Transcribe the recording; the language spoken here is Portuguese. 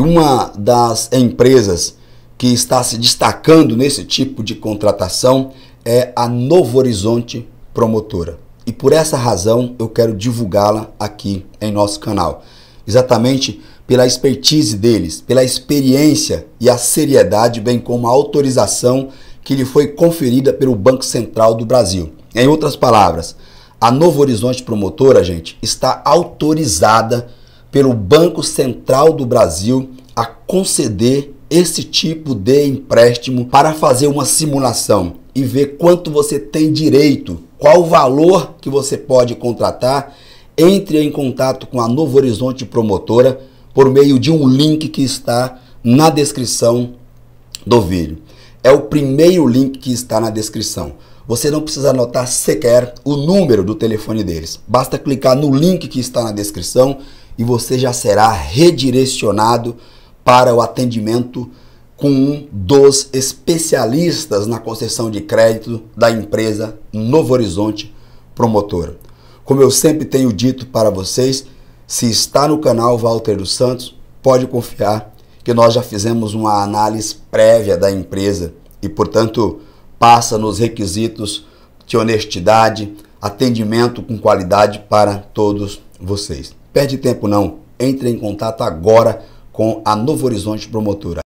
E uma das empresas que está se destacando nesse tipo de contratação é a Novo Horizonte Promotora. E por essa razão eu quero divulgá-la aqui em nosso canal. Exatamente pela expertise deles, pela experiência e a seriedade, bem como a autorização que lhe foi conferida pelo Banco Central do Brasil. Em outras palavras, a Novo Horizonte Promotora, gente, está autorizada pelo Banco Central do Brasil a conceder esse tipo de empréstimo para fazer uma simulação e ver quanto você tem direito, qual o valor que você pode contratar. Entre em contato com a Novo Horizonte Promotora por meio de um link que está na descrição do vídeo. É o primeiro link que está na descrição. Você não precisa anotar sequer o número do telefone deles. Basta clicar no link que está na descrição e você já será redirecionado para o atendimento com um dos especialistas na concessão de crédito da empresa Novo Horizonte Promotora. Como eu sempre tenho dito para vocês, se está no canal Walter dos Santos, pode confiar que nós já fizemos uma análise prévia da empresa e, portanto, passa nos requisitos de honestidade, atendimento com qualidade para todos vocês. Perde tempo não. Entre em contato agora com a Novo Horizonte Promotora.